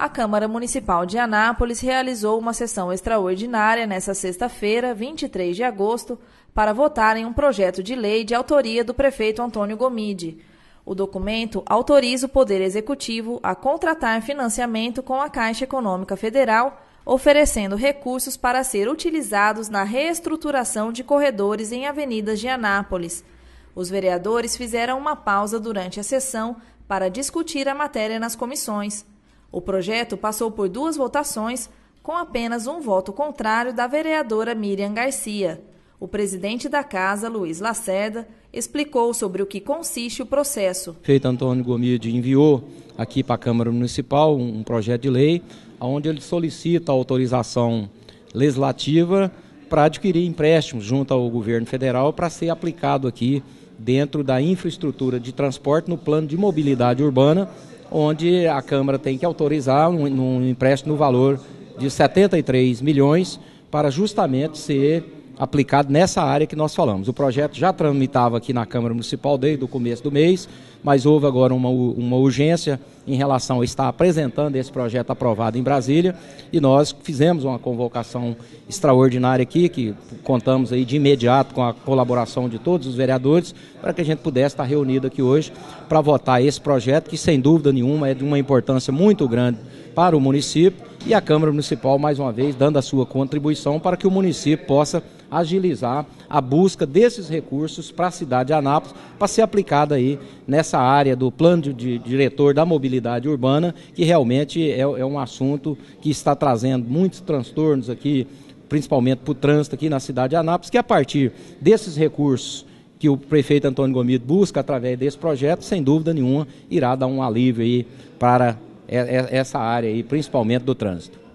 a Câmara Municipal de Anápolis realizou uma sessão extraordinária nesta sexta-feira, 23 de agosto, para votar em um projeto de lei de autoria do prefeito Antônio Gomide. O documento autoriza o Poder Executivo a contratar financiamento com a Caixa Econômica Federal, oferecendo recursos para ser utilizados na reestruturação de corredores em avenidas de Anápolis. Os vereadores fizeram uma pausa durante a sessão para discutir a matéria nas comissões. O projeto passou por duas votações, com apenas um voto contrário da vereadora Miriam Garcia. O presidente da casa, Luiz Lacerda, explicou sobre o que consiste o processo. Feito Antônio Gomide enviou aqui para a Câmara Municipal um projeto de lei onde ele solicita autorização legislativa para adquirir empréstimos junto ao governo federal para ser aplicado aqui dentro da infraestrutura de transporte no plano de mobilidade urbana onde a Câmara tem que autorizar um, um empréstimo no valor de 73 milhões para justamente ser aplicado nessa área que nós falamos. O projeto já tramitava aqui na Câmara Municipal desde o começo do mês, mas houve agora uma, uma urgência em relação a estar apresentando esse projeto aprovado em Brasília e nós fizemos uma convocação extraordinária aqui, que contamos aí de imediato com a colaboração de todos os vereadores, para que a gente pudesse estar reunido aqui hoje para votar esse projeto, que sem dúvida nenhuma é de uma importância muito grande para o município e a Câmara Municipal, mais uma vez, dando a sua contribuição para que o município possa agilizar a busca desses recursos para a cidade de Anápolis, para ser aplicada aí nessa área do plano de, de diretor da mobilidade urbana, que realmente é, é um assunto que está trazendo muitos transtornos aqui, principalmente para o trânsito aqui na cidade de Anápolis, que a partir desses recursos que o prefeito Antônio Gomide busca através desse projeto, sem dúvida nenhuma, irá dar um alívio aí para essa área aí, principalmente do trânsito.